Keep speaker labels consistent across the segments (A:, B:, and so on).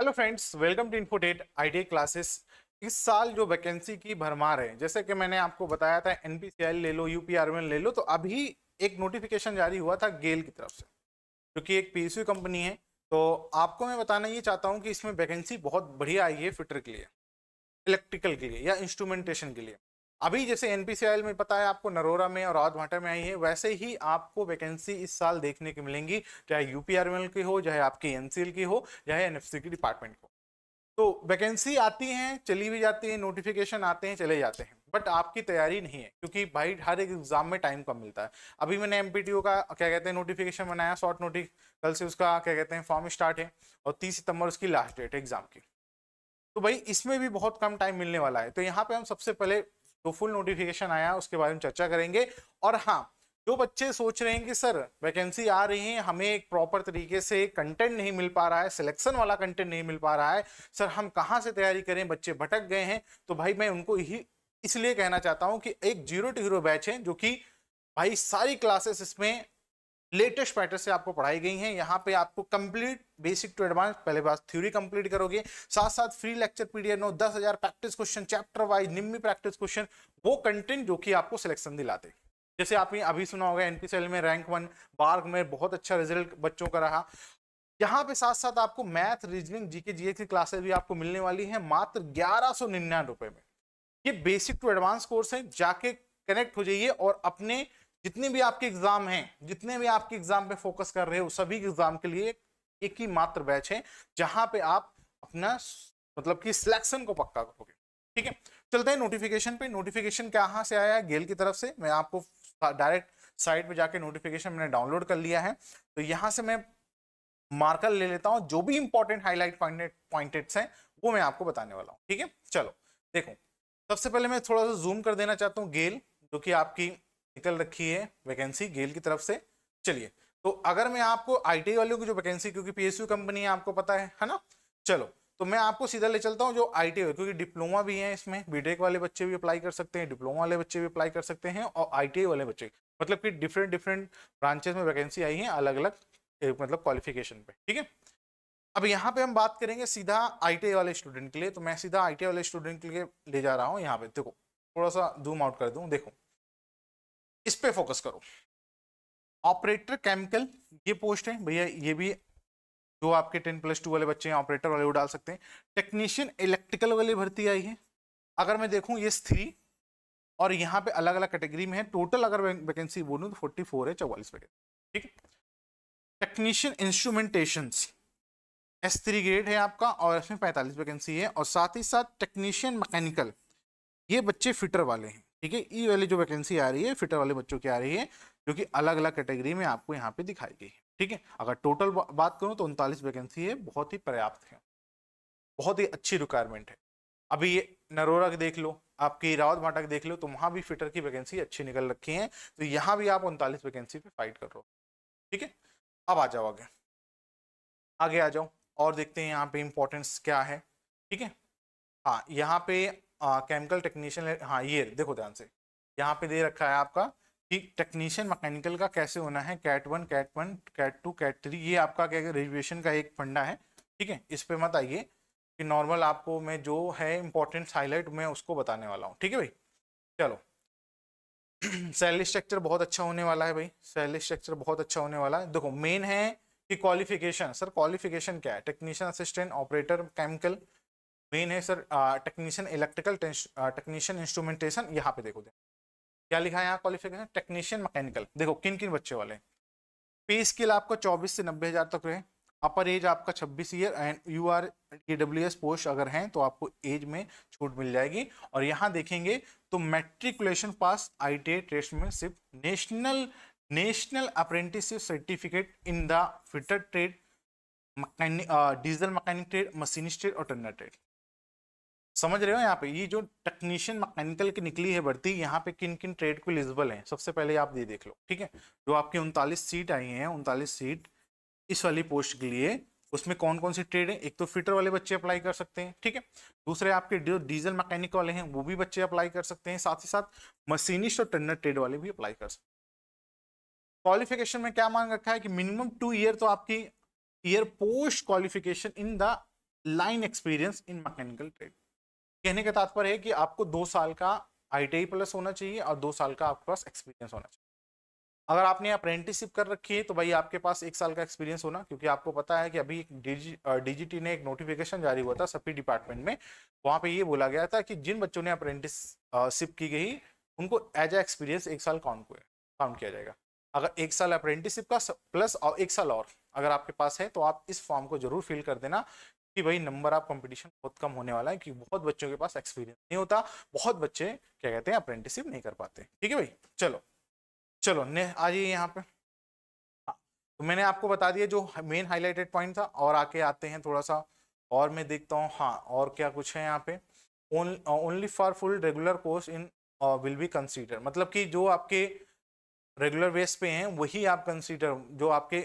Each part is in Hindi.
A: हेलो फ्रेंड्स वेलकम टू इन्फोटेट आईटी क्लासेस इस साल जो वैकेंसी की भरमार है जैसे कि मैंने आपको बताया था एनपीसीआई ले लो एल ले लो तो अभी एक नोटिफिकेशन जारी हुआ था गेल की तरफ से जो कि एक यू कंपनी है तो आपको मैं बताना ये चाहता हूँ कि इसमें वैकेंसी बहुत बढ़िया आई है फिटर के लिए इलेक्ट्रिकल के लिए या इंस्ट्रूमेंटेशन के लिए अभी जैसे एनपीसीआईएल में पता है आपको नरोरा में और रावतभाटा में आई है वैसे ही आपको वैकेंसी इस साल देखने की मिलेंगी चाहे यूपीआरएमएल की हो चाहे आपकी एनसीएल की हो चाहे एनएफसी की डिपार्टमेंट को तो वैकेंसी आती हैं चली भी जाती है नोटिफिकेशन आते हैं चले जाते हैं बट आपकी तैयारी नहीं है क्योंकि भाई हर एक एग्जाम में टाइम कम मिलता है अभी मैंने एम का क्या कहते हैं नोटिफिकेशन बनाया शॉर्ट नोटिस कल से उसका क्या कहते हैं फॉर्म स्टार्ट है और तीस सितंबर उसकी लास्ट डेट है एग्जाम की तो भाई इसमें भी बहुत कम टाइम मिलने वाला है तो यहाँ पे हम सबसे पहले जो फुल नोटिफिकेशन आया उसके बारे में चर्चा करेंगे और हाँ जो बच्चे सोच रहे हैं कि सर वैकेंसी आ रही है हमें एक प्रॉपर तरीके से कंटेंट नहीं मिल पा रहा है सिलेक्शन वाला कंटेंट नहीं मिल पा रहा है सर हम कहाँ से तैयारी करें बच्चे भटक गए हैं तो भाई मैं उनको ही इसलिए कहना चाहता हूँ कि एक जीरो टू हीरो बैच है जो कि भाई सारी क्लासेस इसमें लेटेस्ट पैटर्न से आपको पढ़ाई गई हैं यहाँ पे आपको कंप्लीट बेसिक टू एडवांस पहले बात थ्योरी कंप्लीट करोगे साथ साथ फ्री लेक्चर पीडीएफ नो दस हजार प्रैक्टिस क्वेश्चन चैप्टर वाइज निम्मी प्रैक्टिस क्वेश्चन वो कंटेंट जो कि आपको सिलेक्शन दिलाते जैसे आपने अभी सुना होगा एनपीसीएल में रैंक वन बार्ग में बहुत अच्छा रिजल्ट बच्चों का रहा यहाँ पे साथ साथ आपको मैथ रीजनिंग जीके जीए की क्लासेस भी आपको मिलने वाली है मात्र ग्यारह सौ निन्यानवे में ये बेसिक टू एडवांस कोर्स है जाके कनेक्ट हो जाइए और अपने जितने भी आपके एग्जाम हैं जितने भी आपके एग्जाम पे फोकस कर रहे हो सभी एग्जाम के लिए एक ही मात्र बैच है जहां पे आप अपना मतलब कि सिलेक्शन को पक्का करोगे ठीक है चलते हैं नोटिफिकेशन पे नोटिफिकेशन कहाँ से आया है गेल की तरफ से मैं आपको डायरेक्ट साइट पे जाके नोटिफिकेशन मैंने डाउनलोड कर लिया है तो यहाँ से मैं मार्कर ले लेता हूँ जो भी इंपॉर्टेंट हाईलाइट पॉइंटेड्स हैं वो मैं आपको बताने वाला हूँ ठीक है चलो देखो सबसे पहले मैं थोड़ा सा जूम कर देना चाहता हूँ गेल जो कि आपकी निकल रखी है वैकेंसी गेल की तरफ से चलिए तो अगर मैं आपको आई वालों की जो वैकेंसी क्योंकि पी कंपनी है आपको पता है है ना चलो तो मैं आपको सीधा ले चलता हूँ जो आई टी क्योंकि डिप्लोमा भी है इसमें बीटेक वाले बच्चे भी अप्लाई कर सकते हैं डिप्लोमा वाले बच्चे भी अप्लाई कर सकते हैं और आई वाले बच्चे मतलब कि डिफरेंट डिफरेंट ब्रांचेस में वैकेंसी आई है अलग अलग मतलब क्वालिफिकेशन पे ठीक है अब यहाँ पे हम बात करेंगे सीधा आई वाले स्टूडेंट के लिए तो मैं सीधा आई वाले स्टूडेंट के लिए ले जा रहा हूँ यहाँ पे देखो थोड़ा सा जूम आउट कर दूँ देखो इस पर फोकस करो ऑपरेटर केमिकल ये पोस्ट है भैया ये भी जो आपके टेन प्लस टू वाले बच्चे हैं ऑपरेटर वाले वो डाल सकते हैं टेक्नीशियन इलेक्ट्रिकल वाली भर्ती आई है अगर मैं देखूँ ये थ्री और यहाँ पे अलग अलग कैटेगरी में है टोटल अगर वैकेंसी बोलूँ तो फोर्टी फोर है चौवालीस वैकेंसी ठीक technician instrumentation S three grade है आपका और इसमें पैंतालीस वैकेंसी है और साथ ही साथ टेक्नीशियन मैकेनिकल ये बच्चे फिटर वाले हैं ठीक है ई e वाली जो वैकेंसी आ रही है फिटर वाले बच्चों की आ रही है जो कि अलग अलग कैटेगरी में आपको यहाँ पे दिखाई गई है ठीक है अगर टोटल बात करूँ तो उनतालीस वैकेंसी है बहुत ही पर्याप्त है बहुत ही अच्छी रिक्वायरमेंट है अभी ये नरोरा देख लो आपकी रावत भाटा देख लो तो वहाँ भी फिटर की वैकेंसी अच्छी निकल रखी है तो यहाँ भी आप उनतालीस वैकेंसी पे फाइट कर रहे हो ठीक है अब आ जाओ आगे आगे आ जाओ और देखते हैं यहाँ पे इम्पोर्टेंस क्या है ठीक है हाँ यहाँ पे केमिकल टेक्नीशियन हाँ ये देखो ध्यान से यहाँ पे दे रखा है आपका कि टेक्नीशियन मैकेनिकल का कैसे होना है cat one cat one cat two cat three ये आपका क्या रेजुएशन का एक फंडा है ठीक है इस पर मत आइए कि नॉर्मल आपको मैं जो है इंपॉर्टेंट हाईलाइट मैं उसको बताने वाला हूँ ठीक है भाई चलो सेल स्ट्रक्चर बहुत अच्छा होने वाला है भाई सेल स्ट्रक्चर बहुत अच्छा होने वाला है देखो मेन है कि क्वालिफिकेशन सर क्वालिफिकेशन क्या है technician assistant operator chemical main है sir technician electrical technician instrumentation यहाँ पे देखो क्या लिखा है यहाँ क्वालिफिकेशन टेक्नीशियन मैकेनिकल देखो किन किन बच्चे वाले पे स्किल आपका चौबीस से नब्बे हज़ार तक रहे अपर एज आपका छब्बीस year and U R E W S post अगर हैं तो आपको एज में छूट मिल जाएगी और यहाँ देखेंगे तो matriculation pass I T test में सिर्फ national national apprenticeship certificate in the fitter trade diesel mechanic trade machinist trade और टर्नर ट्रेड समझ रहे हो यहाँ पे ये जो टेक्नीशियन मैकेनिकल की निकली है भर्ती यहाँ पे किन किन ट्रेड को एलिजिबल है सबसे पहले आप ये देख लो ठीक है जो आपकी उनतालीस सीट आई है उनतालीस सीट इस वाली पोस्ट के लिए उसमें कौन कौन सी ट्रेड है एक तो फिटर वाले बच्चे अप्लाई कर सकते हैं ठीक है दूसरे आपके जो डीजल मैकेनिक वाले हैं वो भी बच्चे अप्लाई कर सकते हैं साथ ही साथ मशीनिस्ट और टर्नर ट्रेड वाले भी अप्लाई कर सकते हैं क्वालिफिकेशन में क्या मान रखा है कि मिनिमम टू ईयर तो आपकी year post qualification in the line experience in mechanical trade कहने का तात्पर्य है कि आपको दो साल का आई प्लस होना चाहिए और दो साल का आपके पास एक्सपीरियंस होना चाहिए अगर आपने अप्रेंटिसिप कर रखी है तो भाई आपके पास एक साल का एक्सपीरियंस होना क्योंकि आपको पता है कि अभी डीजीटी ने एक नोटिफिकेशन जारी हुआ था सभी डिपार्टमेंट में वहाँ पे ये बोला गया था कि जिन बच्चों ने अप्रेंटिसिप की गई उनको एज ए एक्सपीरियंस एक साल काउंट काउंट किया जाएगा अगर एक साल अप्रेंटिसिप का प्लस और एक साल और अगर आपके पास है तो आप इस फॉर्म को जरूर फिल कर देना कि भाई नंबर आप कंपटीशन बहुत कम होने वाला है क्योंकि बहुत बच्चों के पास एक्सपीरियंस नहीं होता बहुत बच्चे क्या कहते हैं अप्रेंटिसिप नहीं कर पाते ठीक है भाई चलो चलो ने आ जाइए यहाँ पे हाँ, तो मैंने आपको बता दिया जो मेन हाईलाइटेड पॉइंट था और आके आते हैं थोड़ा सा और मैं देखता हूँ हाँ और क्या कुछ है यहाँ पे only for full regular course in will be consider मतलब कि जो आपके रेगुलर बेस पे हैं वही आप कंसीडर जो आपके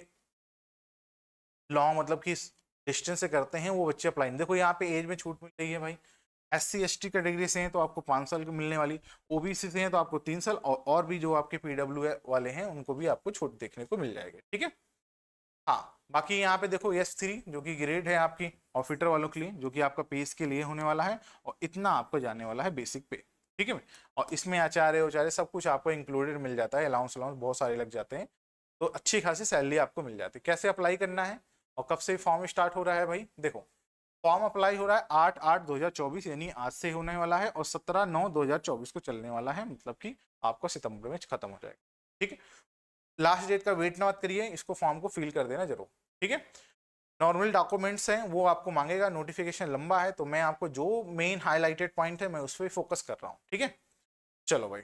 A: लॉन्ग मतलब कि डिस्टेंस से करते हैं वो बच्चे अप्लाई देखो यहाँ पे एज में छूट मिल रही है भाई S C S T category से हैं तो आपको पाँच साल की मिलने वाली ओ बी सी से हैं तो आपको तीन साल और, और भी जो आपके पी डब्ल्यू वाले हैं उनको भी आपको छूट देखने को मिल जाएगी ठीक है हाँ बाकी यहाँ पे देखो एस थ्री जो कि ग्रेड है आपकी ऑफिटर वालों के लिए जो कि आपका पेस के लिए होने वाला है और इतना आपको जाने वाला है बेसिक पे ठीक है और इसमें आचार्य उचार्य सब कुछ आपको इंक्लूडेड मिल जाता है अलाउंस अलाउंस बहुत सारे लग जाते हैं तो अच्छी खासी सैलरी आपको मिल जाती है कैसे अप्लाई करना है और कब से फॉर्म स्टार्ट हो रहा है भाई देखो फॉर्म अप्लाई हो रहा है आठ आठ दो हजार चौबीस यानी आज से होने वाला है और सत्रह नौ दो हजार चौबीस को चलने वाला है मतलब कि आपका सितंबर में खत्म हो जाएगा ठीक है लास्ट डेट का वेट ना मत करिए इसको फॉर्म को फिल कर देना जरूर ठीक है नॉर्मल डॉक्यूमेंट्स हैं वो आपको मांगेगा नोटिफिकेशन लंबा है तो मैं आपको जो मेन हाईलाइटेड पॉइंट है मैं उस पर फोकस कर रहा हूँ ठीक है चलो भाई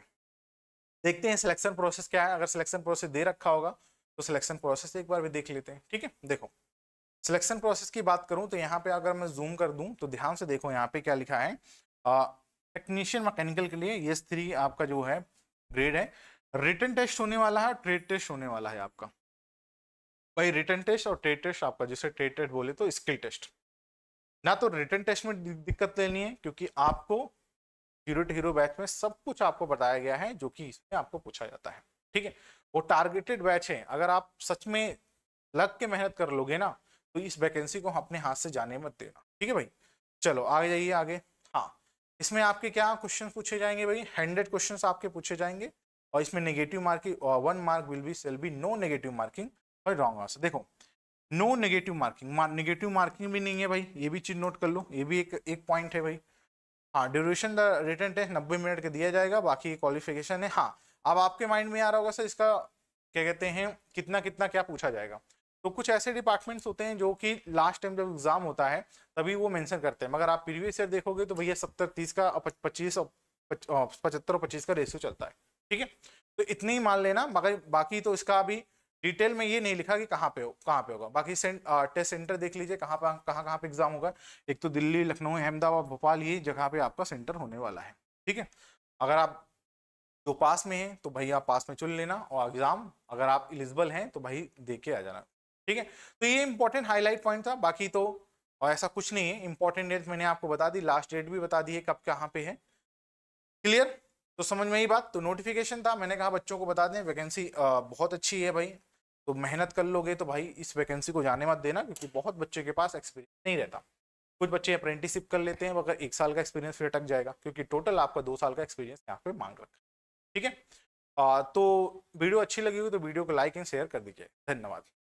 A: देखते हैं सिलेक्शन प्रोसेस क्या है अगर सिलेक्शन प्रोसेस दे रखा होगा तो सिलेक्शन प्रोसेस एक बार भी देख लेते हैं ठीक है देखो सिलेक्शन प्रोसेस की बात करूं तो यहाँ पे अगर मैं जूम कर दूं तो ध्यान से देखो यहाँ पे क्या लिखा है टेक्नीशियन मैकेनिकल के लिए ये थ्री आपका जो है ग्रेड है रिटर्न टेस्ट होने वाला है ट्रेड टेस्ट होने वाला है आपका भाई रिटर्न टेस्ट और ट्रेड टेस्ट आपका जैसे ट्रेड टेस्ट बोले तो स्किल टेस्ट ना तो रिटर्न टेस्ट में दिक्कत लेनी है क्योंकि आपको हीरो टू हीरो बैच में सब कुछ आपको बताया गया है जो कि इसमें आपको पूछा जाता है ठीक है वो टारगेटेड बैच है अगर आप सच में लग के मेहनत कर लोगे ना तो इस वैकेंसी को अपने हाथ से जाने मत देना ठीक है भाई चलो आगे जाइए आगे हाँ इसमें आपके क्या क्वेश्चन पूछे जाएंगे भाई हंड्रेड क्वेश्चन आपके पूछे जाएंगे और इसमें negative marking one mark will be sale be no negative marking और रॉन्ग आंसर देखो no negative marking negative marking भी नहीं है भाई ये भी चीज नोट कर लो ये भी एक एक पॉइंट है भाई हाँ ड्यूरेशन द रिटर्न टेस्ट नब्बे मिनट का दिया जाएगा बाकी क्वालिफिकेशन है हाँ अब आपके माइंड में आ रहा होगा सर इसका क्या कहते हैं कितना कितना क्या पूछा जाएगा तो कुछ ऐसे डिपार्टमेंट्स होते हैं जो कि लास्ट टाइम जब एग्जाम होता है तभी वो मेंशन करते हैं मगर आप प्रीवियस ईयर देखोगे तो भैया सत्तर तीस का पच्चीस पचहत्तर और पच्चीस का रेशियो चलता है ठीक है तो इतनी ही मान लेना मगर बाकी तो इसका अभी डिटेल में ये नहीं लिखा कि कहाँ पे हो कहाँ पे होगा बाकी सेंट, आ, टेस्ट सेंटर देख लीजिए कहाँ पर कहाँ कहाँ पे एग्जाम होगा एक तो दिल्ली लखनऊ अहमदाबाद भोपाल ये जगह पे आपका सेंटर होने वाला है ठीक है अगर आप जो पास में हैं तो भाई आप पास में चुन लेना और एग्ज़ाम अगर आप एलिजिबल हैं तो भाई दे के आ जाना ठीक है तो ये इंपॉर्टेंट हाईलाइट पॉइंट था बाकी तो और ऐसा कुछ नहीं है इंपॉर्टेंट डेट मैंने आपको बता दी लास्ट डेट भी बता दी है कब कहाँ पे है क्लियर तो समझ में ही बात तो नोटिफिकेशन था मैंने कहा बच्चों को बता दें वैकेंसी बहुत अच्छी है भाई तो मेहनत कर लोगे तो भाई इस वैकेंसी को जाने मत देना क्योंकि बहुत बच्चे के पास एक्सपीरियंस नहीं रहता कुछ बच्चे अप्रेंटिसिप कर लेते हैं मगर एक साल का एक्सपीरियंस फिर अटक जाएगा क्योंकि टोटल आपका दो साल का एक्सपीरियंस यहाँ पे मांग रखा ठीक है तो वीडियो अच्छी लगी हुई तो वीडियो को लाइक एंड शेयर कर दीजिए धन्यवाद